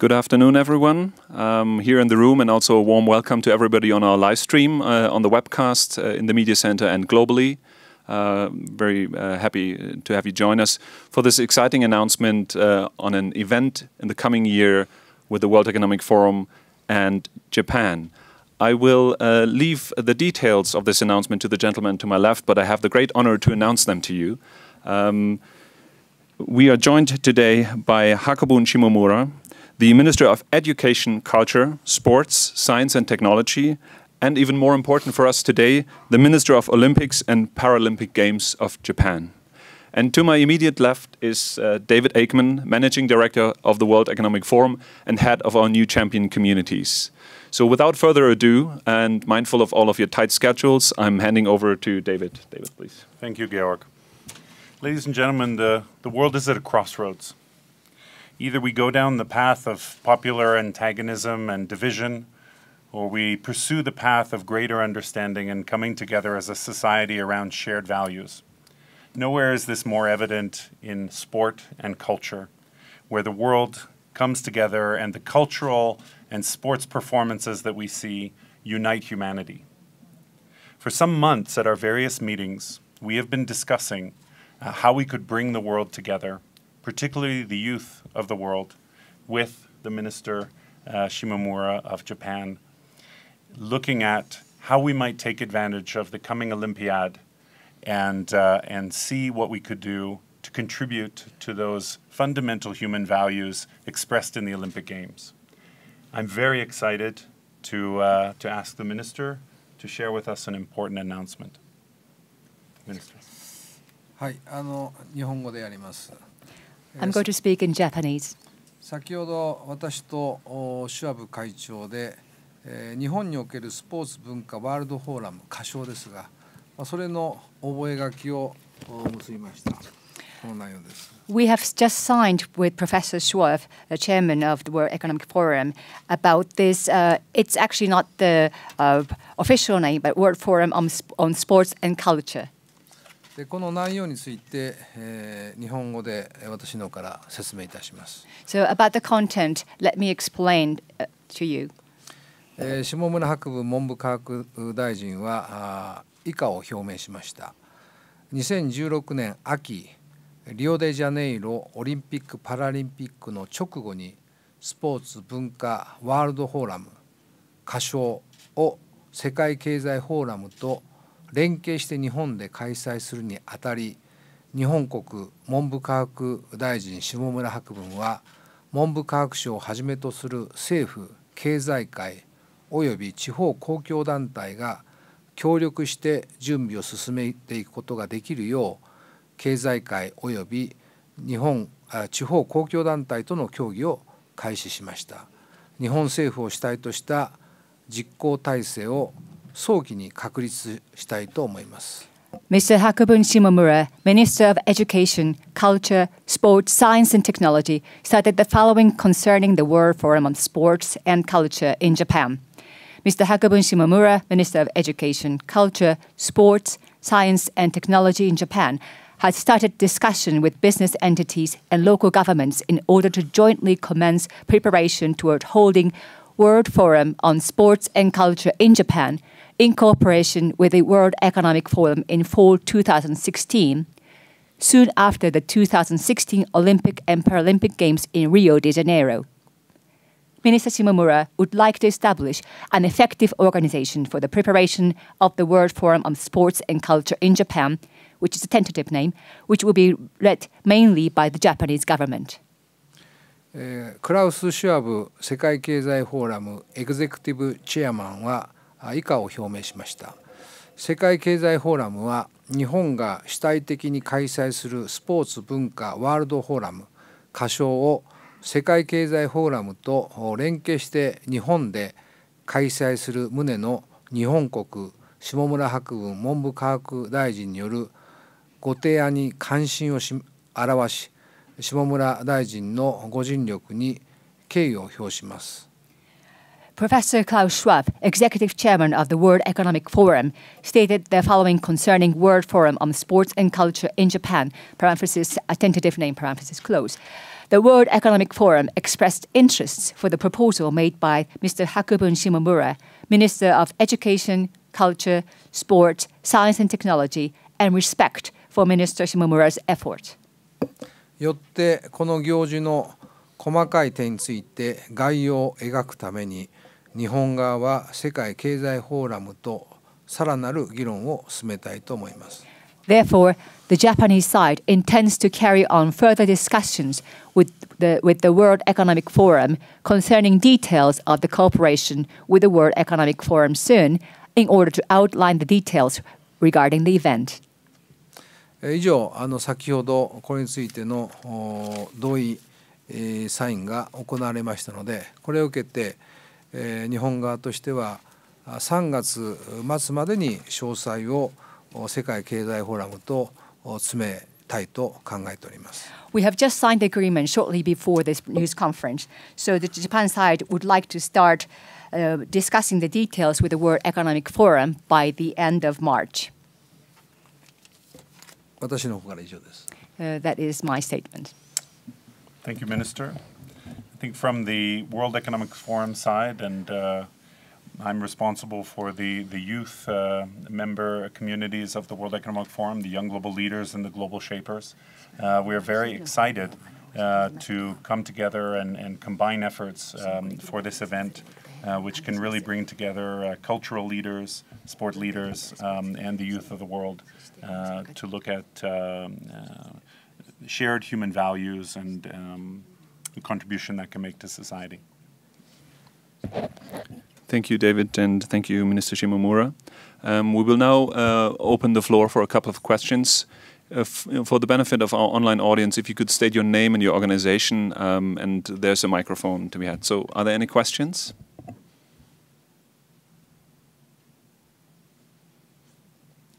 Good afternoon, everyone, um, here in the room, and also a warm welcome to everybody on our live stream, uh, on the webcast, uh, in the Media Center, and globally. Uh, very uh, happy uh, to have you join us for this exciting announcement uh, on an event in the coming year with the World Economic Forum and Japan. I will leave the details of this announcement to the gentleman to my left, but I have the great honor to announce them to you. Um, we are joined today by Hakobun Shimomura, the Minister of Education, Culture, Sports, Science and Technology, and even more important for us today, the Minister of Olympics and Paralympic Games of Japan. And to my immediate left is uh, David Aikman, Managing Director of the World Economic Forum and head of our new champion communities. So without further ado, and mindful of all of your tight schedules, I'm handing over to David. David, please. Thank you, Georg. Ladies and gentlemen, the, the world is at a crossroads. Either we go down the path of popular antagonism and division, or we pursue the path of greater understanding and coming together as a society around shared values. Nowhere is this more evident in sport and culture, where the world comes together and the cultural and sports performances that we see unite humanity. For some months at our various meetings, we have been discussing uh, how we could bring the world together particularly the youth of the world, with the Minister uh, Shimomura of Japan, looking at how we might take advantage of the coming Olympiad and, uh, and see what we could do to contribute to those fundamental human values expressed in the Olympic Games. I'm very excited to, uh, to ask the Minister to share with us an important announcement. Minister. はい、あの日本語でやります。I'm going to speak in Japanese. We have just signed with Professor Schwarf, the chairman of the World Economic Forum, about this. Uh, it's actually not the uh, official name, but World Forum on, on Sports and Culture. でこの内容について、えー、日本語で私のから説明いたします。So about the content, let me explain to you. え下村博文文部科学大臣は以下を表明しました。2016年秋、リオデジャネイロオリンピック・パラリンピックの直後にスポーツ文化ワールドフォーラム歌唱を世界経済フォーラムと連携して日本で開催するにあたり日本国文部科学大臣下村博文は文部科学省をはじめとする政府経済界および地方公共団体が協力して準備を進めていくことができるよう経済界および日本地方公共団体との協議を開始しました日本政府を主体とした実行体制を早期に確立したいと思います。Mr. Hakubun Shimomura, Minister of Education, Culture, Sports, Science and Technology, cited the following concerning the World Forum on Sports and Culture in Japan. Mr. Hakubun Shimomura, Minister of Education, Culture, Sports, Science and Technology in Japan, has started discussion with business entities and local governments in order to jointly commence preparation toward holding World Forum on Sports and Culture in Japan in cooperation with the World Economic Forum in fall 2016, soon after the 2016 Olympic and Paralympic Games in Rio de Janeiro. Minister Shimomura would like to establish an effective organization for the preparation of the World Forum on Sports and Culture in Japan, which is a tentative name, which will be led mainly by the Japanese government. クラウス・シュアブ世界経済フォーラムエグゼクティブ・チェアマンは eh, 以下を表明しました世界経済フォーラムは日本が主体的に開催するスポーツ文化ワールドフォーラム仮称を世界経済フォーラムと連携して日本で開催する旨の日本国下村博文文部科学大臣によるご提案に関心を表し下村大臣のご尽力に敬意を表します。Professor Klaus Schwab, executive chairman of the World Economic Forum, stated the following concerning World Forum on Sports and Culture in Japan, parenthesis, a tentative name, parenthesis, close. The World Economic Forum expressed interests for the proposal made by Mr. Hakubun Shimomura, Minister of Education, Culture, Sport, Science and Technology, and respect for Minister Shimomura's effort. よってこの行事の細かい点について概要を描くために日本側は世界経済フォーラムとさらなる議論を進めたいと思います。Therefore, the Japanese side intends to carry on further discussions with the, with the World Economic Forum concerning details of the cooperation with the World Economic Forum soon in order to outline the details regarding the event. 以上、あの先ほどこれについての同意、えー、サインが行われましたので、これを受けて、日本側としては3月末までに詳細を世界経済フォーラムと詰めたいと考えております。We have just signed the agreement shortly before this news conference, so the Japan side would like to start uh, discussing the details with the World Economic Forum by the end of March. 私の方から以上です。Uh, that is my statement. Thank you, Minister. think from the World Economic Forum side, and uh, I'm responsible for the, the youth uh, member communities of the World Economic Forum, the young global leaders and the global shapers. Uh, we are very excited uh, to come together and, and combine efforts um, for this event, uh, which can really bring together uh, cultural leaders, sport leaders, um, and the youth of the world to look at um, shared human values and um, the contribution that can make to society. Thank you, David, and thank you, Minister Shimomura. Um, we will now uh, open the floor for a couple of questions. Uh, for the benefit of our online audience, if you could state your name and your organization, um, and there's a microphone to be had. So, are there any questions?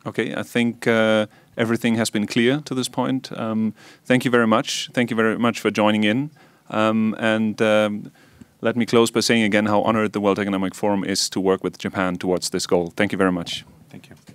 Okay, I think uh, everything has been clear to this point. Um, thank you very much. Thank you very much for joining in. Um, and um, let me close by saying again how honored the World Economic Forum is to work with Japan towards this goal. Thank you very much. Thank you.